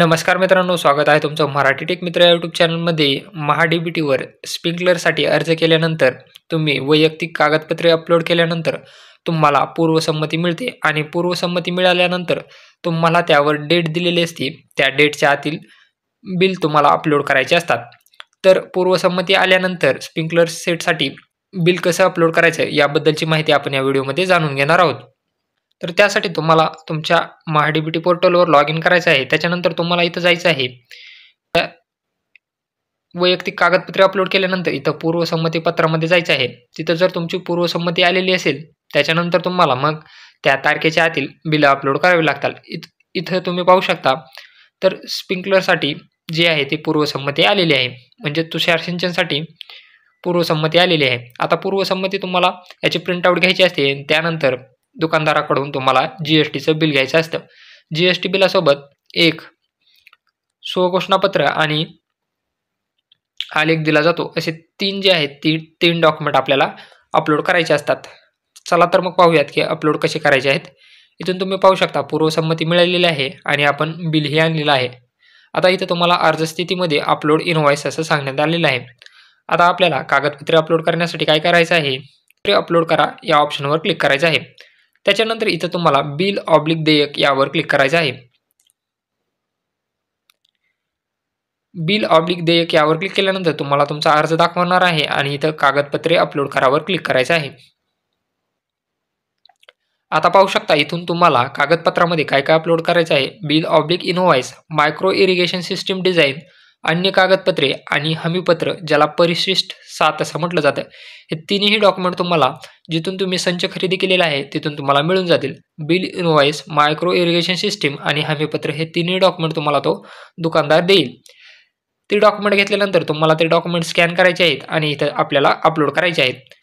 नमस्कार मित्रांनो स्वागत आहे तुमचं मराठी टेक मित्र यूट्यूब चॅनलमध्ये टीवर स्प्रिंकलरसाठी अर्ज केल्यानंतर तुम्ही वैयक्तिक कागदपत्रे अपलोड केल्यानंतर तुम्हाला पूर्वसंमती मिळते आणि पूर्वसंमती मिळाल्यानंतर तुम्हाला त्यावर डेट दिलेली असते त्या डेटच्या आतील बिल तुम्हाला अपलोड करायचे असतात तर पूर्वसंमती आल्यानंतर स्प्रिंकलर सेटसाठी बिल कसं अपलोड करायचं याबद्दलची माहिती आपण या व्हिडिओमध्ये जाणून घेणार आहोत तर त्यासाठी तुम्हाला तुमच्या महाडीबीटी पोर्टलवर लॉग इन करायचं आहे त्याच्यानंतर तुम्हाला इथं जायचं आहे वैयक्तिक कागदपत्रे अपलोड केल्यानंतर इथं पूर्वसंमती पत्रामध्ये जायचं आहे तिथं जर तुमची पूर्वसंमती आलेली असेल त्याच्यानंतर तुम्हाला मग त्या तारखेच्या आतील बिलं अपलोड करावी लागतात इथ इथं तुम्ही पाहू शकता तर स्प्रिंकलरसाठी जे आहे ती पूर्वसंमती आलेली आहे म्हणजे तुषार सिंचनसाठी पूर्वसंमती आलेली आहे आता पूर्वसंमती तुम्हाला याची प्रिंटआउट घ्यायची असते त्यानंतर दुकानदाराकडून तुम्हाला जी एस टीचं बिल घ्यायचं असतं जी एस टी बिलासोबत एक स्वघोषणापत्र आणि आलेख दिला जातो असे तीन जे आहेत ती तीन डॉक्युमेंट आपल्याला अपलोड करायचे असतात चला तर मग पाहूयात की अपलोड कसे करायचे आहेत इथून तुम्ही पाहू शकता पूर्वसंमती मिळालेली आहे आणि आपण बिलही आणलेलं आहे आता इथं तुम्हाला अर्जस्थितीमध्ये अपलोड इनव्हॉइस असं सांगण्यात आलेलं आहे आता आपल्याला कागदपत्रे अपलोड करण्यासाठी काय करायचं आहे ते अपलोड करा या ऑप्शनवर क्लिक करायचं आहे त्याच्यानंतर इथं तुम्हाला बिल ऑब्लिक देयक यावर क्लिक करायचं आहे बिल ऑब्लिक देयक यावर क्लिक केल्यानंतर तुम्हाला तुमचा अर्ज दाखवणार आहे आणि इथं कागदपत्रे अपलोड करावर क्लिक करायचं आहे आता पाहू शकता इथून तुम्हाला कागदपत्रामध्ये काय काय अपलोड करायचं आहे bill oblique invoice micro irrigation system design अन्य कागदपत्रे आणि हमीपत्र ज्याला परिशिष्ट सात असं म्हटलं जातं हे तिन्ही डॉक्युमेंट तुम्हाला जिथून तुम्ही संच खरेदी केलेला आहे तिथून तुम्हाला मिळून जातील bill invoice micro irrigation system आणि हमीपत्र हे तिन्ही डॉक्युमेंट तुम्हाला तो दुकानदार देईल ते डॉक्युमेंट घेतल्यानंतर तुम्हाला ते डॉक्युमेंट स्कॅन करायचे आहेत आणि इथं आपल्याला अपलोड करायचे आहेत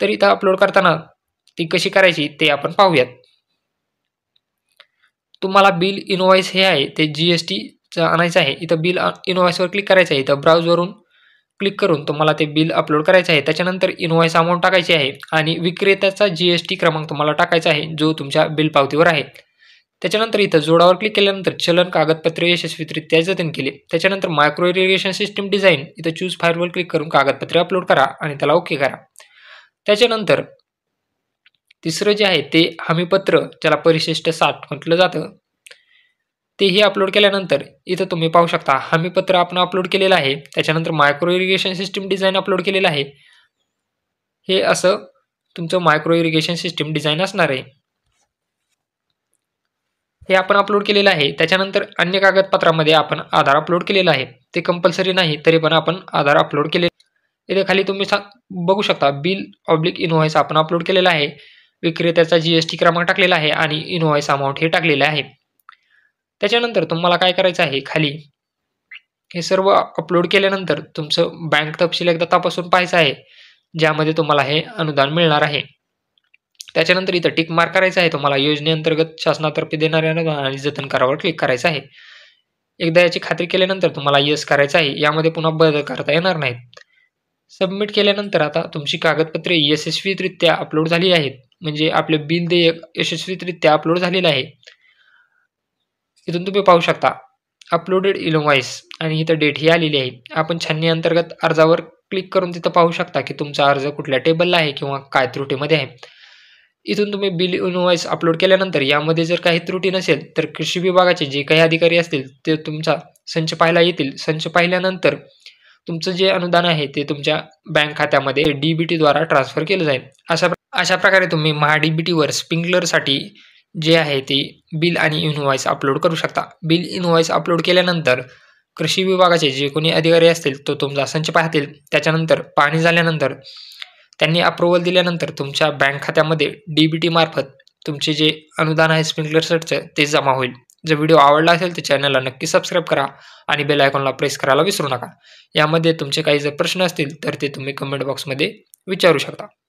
तर इथं अपलोड करताना ती कशी करायची ते आपण पाहूयात तुम्हाला बिल इनवॉइस हे आहे ते जी एस टीचं आणायचं आहे इथं बिल इनव्हॉइसवर क्लिक करायचं आहे इथं ब्राऊजवरून क्लिक करून तुम्हाला ते बिल अपलोड करायचं आहे त्याच्यानंतर इनव्हॉइस अमाऊंट टाकायची आहे आणि विक्रेत्याचा जी एस टी क्रमांक तुम्हाला टाकायचा आहे जो तुमच्या बिल पावतीवर आहे त्याच्यानंतर इथं जोडावर क्लिक केल्यानंतर चलन कागदपत्रे यशस्वीरित्या जतन केले त्याच्यानंतर मायक्रो इरिगेशन सिस्टीम डिझाईन इथं चूज फायरवर क्लिक करून कागदपत्रे अपलोड करा आणि त्याला ओके करा त्याच्यानंतर तिसरं जे आहे ते हमीपत्र ज्याला परिशिष्ट साठ म्हटलं जातं तेही अपलोड केल्यानंतर इथं तुम्ही पाहू शकता हमीपत्र आपण अपलोड केलेलं आहे त्याच्यानंतर micro irrigation system design upload केलेलं आहे हे असं तुमचं मायक्रो इरिगेशन सिस्टीम डिझाईन असणार आहे हे आपण अपलोड केलेलं आहे त्याच्यानंतर अन्य कागदपत्रामध्ये आपण आधार अपलोड केलेला आहे ते कंपल्सरी नाही तरी पण आपण आधार अपलोड केले इथे खाली तुम्ही बघू शकता बिल ऑब्लिक इनव्हॉइस आपण अपलोड केलेला आहे विक्रेत्याचा जी एस टी क्रमांक टाकलेला आहे आणि इनव्हॉइस अमाऊंट हे टाकलेलं आहे त्याच्यानंतर तुम्हाला काय करायचं आहे खाली हे सर्व अपलोड केल्यानंतर तुमचं बँक तपशील एकदा तपासून पाहायचं आहे ज्यामध्ये तुम्हाला हे अनुदान मिळणार आहे त्याच्यानंतर इथं टिक मार्क करायचं आहे तुम्हाला योजनेअंतर्गत शासनातर्फे देणाऱ्या अनुदान आणि जतन करावर क्लिक करायचं आहे एकदा याची खात्री केल्यानंतर तुम्हाला यस करायचं आहे यामध्ये पुन्हा बदल करता येणार नाहीत सबमिट केल्यानंतर आता तुमची कागदपत्रे यशस्वीरित्या अपलोड झाली आहेत म्हणजे आपले बिल देयक यशस्वीरित्या अपलोड झालेलं आहे इथून तुम्ही पाहू शकता अपलोडेड इनोव्हाइस आणि इथं डेट ही आलेली आहे आपण छाननी अंतर्गत अर्जावर क्लिक करून तिथं पाहू शकता की तुमचा अर्ज कुठल्या टेबलला आहे किंवा काय त्रुटीमध्ये आहे इथून तुम्ही बिल इनवॉइस अपलोड केल्यानंतर यामध्ये जर काही त्रुटी नसेल तर कृषी विभागाचे जे काही अधिकारी असतील ते तुमचा संच पाहायला येतील संच पाहिल्यानंतर तुमचं जे अनुदान आहे ते तुमच्या बँक खात्यामध्ये डीबीटीद्वारा ट्रान्सफर केलं जाईल अशा अशा प्रकारे तुम्ही महाडीबीटीवर स्प्रिंकलरसाठी जे आहे ते बिल आणि इनव्हॉइस अपलोड करू शकता बिल इनव्हॉइस अपलोड केल्यानंतर कृषी विभागाचे जे कोणी अधिकारी असतील तो तुमचा संच पाहतील त्याच्यानंतर पाणी झाल्यानंतर त्यांनी अप्रुव्हल दिल्यानंतर तुमच्या बँक खात्यामध्ये डी बी टीमार्फत तुमचे जे अनुदान आहे स्प्रिंकलर सेटचं ते जमा होईल जर व्हिडिओ आवडला असेल तर चॅनलला नक्की सबस्क्राईब करा आणि बेल आयकॉनला प्रेस करायला विसरू नका यामध्ये तुमचे काही जर प्रश्न असतील तर ते तुम्ही कमेंट बॉक्समध्ये विचारू शकता